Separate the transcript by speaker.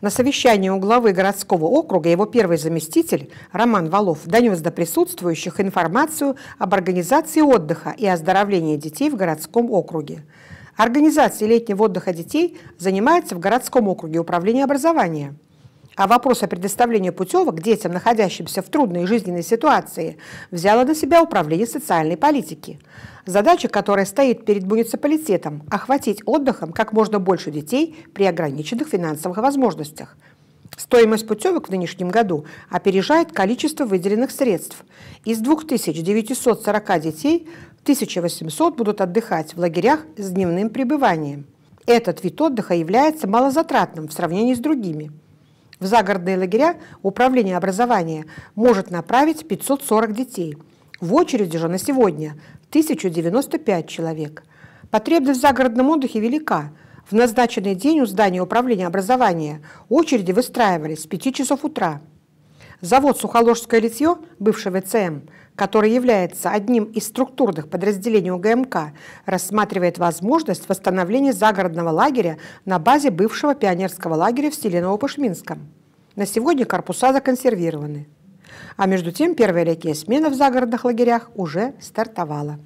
Speaker 1: На совещании у главы городского округа его первый заместитель Роман Валов донес до присутствующих информацию об организации отдыха и оздоровлении детей в городском округе. Организацией летнего отдыха детей занимается в городском округе управление образования – а вопрос о предоставлении путевок детям, находящимся в трудной жизненной ситуации, взяла на себя Управление социальной политики. Задача, которая стоит перед муниципалитетом – охватить отдыхом как можно больше детей при ограниченных финансовых возможностях. Стоимость путевок в нынешнем году опережает количество выделенных средств. Из 2940 детей 1800 будут отдыхать в лагерях с дневным пребыванием. Этот вид отдыха является малозатратным в сравнении с другими – в загородные лагеря Управление образования может направить 540 детей. В очереди же на сегодня 1095 человек. Потребность в загородном отдыхе велика. В назначенный день у здания Управления образования очереди выстраивались с 5 часов утра. Завод «Сухоложское литье», бывший ВЦМ, который является одним из структурных подразделений УГМК, рассматривает возможность восстановления загородного лагеря на базе бывшего пионерского лагеря в Селеново-Пашминском. На сегодня корпуса законсервированы. А между тем первая летняя смена в загородных лагерях уже стартовала.